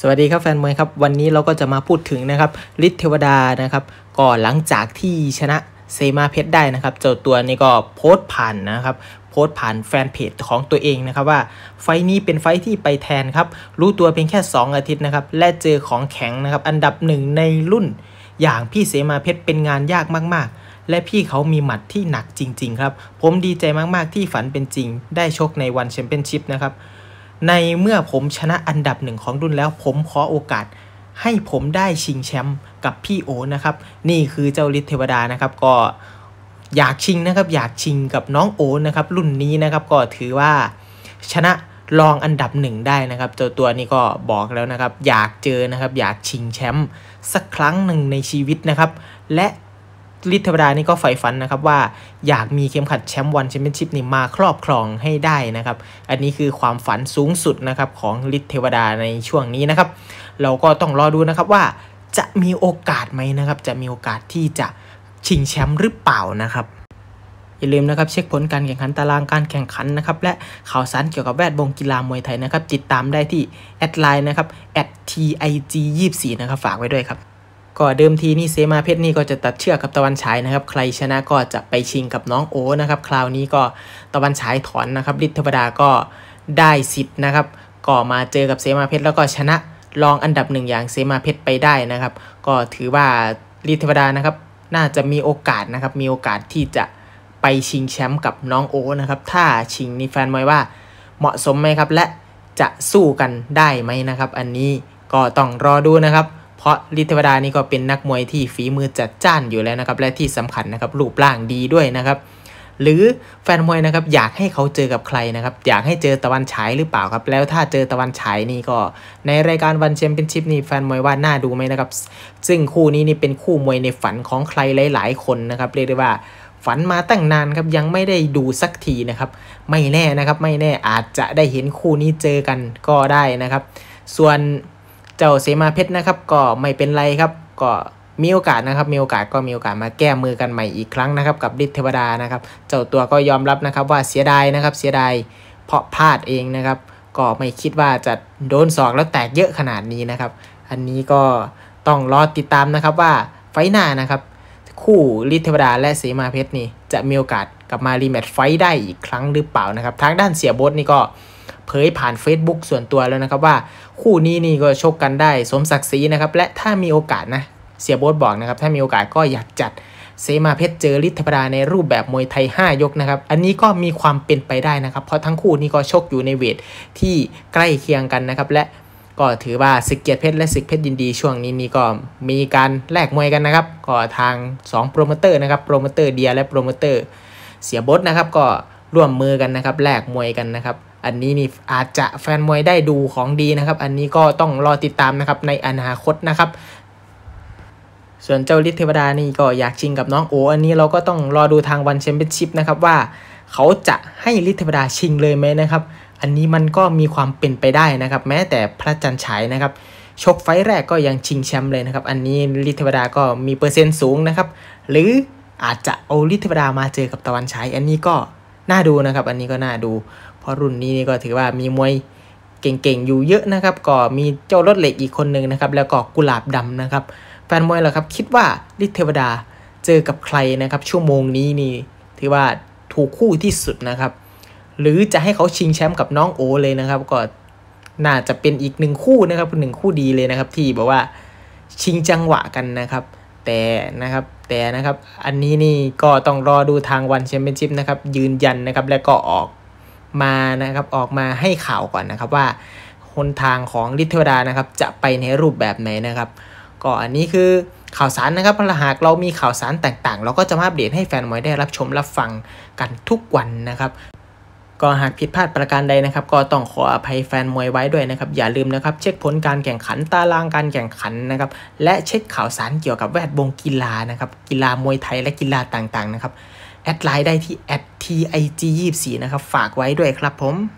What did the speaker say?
สวัสดีครับแฟนมวยครับวันนี้เราก็จะมาพูดถึงนะครับฤทธิ์เทวดานะครับก็หลังจากที่ชนะเซมาเพชรได้นะครับเจ้าตัวนี้ก็โพสต์ผ่านนะครับ โพสต์ผ่านแฟนเพจของตัวเองนะครับว่า ไฟนี้เป็นไฟที่ไปแทนครับรู้ตัวเพียงแค่ 2 อาทิตย์นะครับและเจอของแข็งนะครับอันดับหนึ่งในรุ่นอย่างพี่เซมาเพชรเป็นงานยากมาก ๆ และพี่เขามีหมัดที่หนักจริง ๆ ครับ ผมดีใจมากๆ ที่ฝันเป็นจริง ได้ชกในวันแชมเปี้ยนชิพนะครับในเมื่อผมชนะอันดับหนึ่งของรุ่นแล้ว ผมขอโอกาสให้ผมได้ชิงแชมป์กับพี่โอนะครับนี่คือเจ้าฤทธิ์เทวดานะครับก็อยากชิงนะครับอยากชิงกับน้องโอนะครับรุ่นนี้นะครับก็ถือว่า ชนะรองอันดับหนึ่งได้นะครับเจ้าตัวนี้ก็บอกแล้วนะครับ อยากเจอนะครับอยากชิงแชมป์สักครั้งหนึ่งในชีวิตนะครับ และลิทเทวดานี่ก็ใฝ่ฝันนะครับว่าอยากมีเข็มขัดแชมป์วันแชมเปี้ยนชิพนี่มาครอบครองให้ได้นะครับ อันนี้คือความฝันสูงสุดนะครับของลิทเทวดาในช่วงนี้นะครับเราก็ต้องรอดูนะครับว่าจะมีโอกาสไหมนะครับ จะมีโอกาสที่จะชิงแชมป์หรือเปล่านะครับอย่าลืมนะครับ เช็คผลการแข่งขันตารางการแข่งขันนะครับ และข่าวสารเกี่ยวกับแวดวงกีฬามวยไทยนะครับติดตามได้ที่แอดไลน์นะครับ @tig24 นะครับ ฝากไว้ด้วยครับก็เดิมทีนี่เซมาเพชรนี่ก็จะตัดเชือกกับตะวันฉายนะครับ ใครชนะก็จะไปชิงกับน้องโอนะครับ คราวนี้ก็ตะวันฉายถอนนะครับฤทธิเทวดาก็ได้สิทธิ์นะครับก็มาเจอกับเซมาเพชรแล้วก็ชนะรองอันดับหนึ่งอย่างเซมาเพชรไปได้นะครับ ก็ถือว่าฤทธิเทวดานะครับ น่าจะมีโอกาสนะครับมีโอกาสที่จะไปชิงแชมป์กับน้องโอนะครับ ถ้าชิงนี่แฟนมวยว่า เหมาะสมไหมครับและจะสู้กันได้ไหมนะครับ อันนี้ก็ต้องรอดูนะครับพราะลิเทวดานี่ก็เป็นนักมวยที่ฝีมือจัดจ้านอยู่แล้วนะครับและที่สำคัญนะครับรูปร่างดีด้วยนะครับ หรือแฟนมวยนะครับอยากให้เขาเจอกับใครนะครับ อยากให้เจอตะวันฉายหรือเปล่าครับ แล้วถ้าเจอตะวันฉายนี่ก็ ในรายการวันแชมเปี้ยนชิพนี่แฟนมวยว่า น่าดูไหมนะครับ ซึ่งคู่นี้นี่เป็นคู่มวยในฝันของใครหลายๆคนนะครับเรียกได้ว่าฝันมาตั้งนานครับยังไม่ได้ดูสักทีนะครับไม่แน่นะครับไม่แน่อาจจะได้เห็นคู่นี้เจอกันก็ได้นะครับ ส่วนเจ้าเสมาเพชรนะครับก็ไม่เป็นไรครับก็มีโอกาสนะครับ มีโอกาสก็มีโอกาสมาแก้มือกันใหม่อีกครั้งนะครับกับฤทธิ์เทวดานะครับเจ้าตัวก็ยอมรับนะครับว่าเสียดายนะครับเสียดายเพราะพลาดเองนะครับ ก็ไม่คิดว่าจะโดนสอกแล้วแตกเยอะขนาดนี้นะครับ อันนี้ก็ต้องรอติดตามนะครับว่าไฟหน้านะครับคู่ฤทธิ์เทวดาและเสมาเพชรนี่จะมีโอกาสกลับมารีแมตช์ไฟได้อีกครั้งหรือเปล่านะครับทางด้านเสียบดนี่ก็เผยผ่าน Facebook ส่วนตัวแล้วนะครับ ว่าคู่นี้นี่ก็ชกกันได้สมศักดิ์ศรีนะครับ และถ้ามีโอกาสนะ เสียโบสบอกนะครับ ถ้ามีโอกาสก็อยากจัด เซมาเพชรเจอฤทธิดาในรูปแบบมวยไทย 5 ยกนะครับ อันนี้ก็มีความเป็นไปได้นะครับ เพราะทั้งคู่นี่ก็ชกอยู่ในเวทที่ใกล้เคียงกันนะครับ และก็ถือว่าสิกเกียรติเพชรและสิกเพชรยินดี ช่วงนี้นี่ก็มีการแลกมวยกันนะครับก็ทาง 2 โปรโมเตอร์นะครับ โปรโมเตอร์เดียและโปรโมเตอร์เสียบดนะครับ ก็ร่วมมือกันนะครับแลกมวยกันนะครับอันนี้นี่อาจจะแฟนมวยได้ดูของดีนะครับอันนี้ก็ต้องรอติดตามนะครับในอนาคตนะครับส่วนเจ้าลิทเทวดานี่ก็อยากชิงกับน้องโออันนี้เราก็ต้องรอดูทางวันแชมเปี้ยนชิพนะครับว่าเขาจะให้ลิทเทวดาชิงเลยไหมนะครับอันนี้มันก็มีความเป็นไปได้นะครับแม้แต่พระจันทร์ฉายนะครับชกไฟแรกก็ยังชิงแชมป์เลยนะครับอันนี้ลิทเทวดาก็มีเปอร์เซ็นต์สูงนะครับหรืออาจจะเอาลิทเทวดามาเจอกับตะวันฉายอันนี้ก็น่าดูนะครับอันนี้ก็น่าดู เพราะรุ่นนี้นี่ก็ถือว่ามีมวยเก่งๆ อยู่เยอะนะครับ ก็มีเจ้ารถเหล็กอีกคนหนึ่งนะครับแล้วก็กุหลาบดำนะครับ แฟนมวยเหรอครับ คิดว่าลิทเทวดาเจอกับใครนะครับ ชั่วโมงนี้นี่ถือว่าถูกคู่ที่สุดนะครับ หรือจะให้เขาชิงแชมป์กับน้องโอเลยนะครับก็น่าจะเป็นอีกหนึ่งคู่นะครับหนึ่งคู่ดีเลยนะครับ ที่บอกว่าชิงจังหวะกันนะครับ แต่นะครับแต่นะครับอันนี้นี่ก็ต้องรอดูทางวันแชมเปี้ยนชิพนะครับยืนยันนะครับและก็ออกมานะครับออกมาให้ข่าวก่อนนะครับว่า คนทางของลิทเทวดานะครับจะไปในรูปแบบไหนนะครับก็อันนี้คือข่าวสารนะครับพลหากเรามีข่าวสารต่างๆ เราก็จะมาอัปเดตให้แฟนมวยได้รับชม รับฟังกันทุกวันนะครับก็หากผิดพลาดประการใดนะครับก็ต้องขออภัยแฟนมวยไว้ด้วยนะครับ อย่าลืมนะครับเช็คผลการแข่งขันตารางการแข่งขันนะครับและเช็คข่าวสารเกี่ยวกับแวดวงกีฬานะครับกีฬามวยไทยและกีฬาต่างๆนะครับแอดไลน์ได้ที่ t i g 2 4นะครับฝากไว้ด้วยครับผม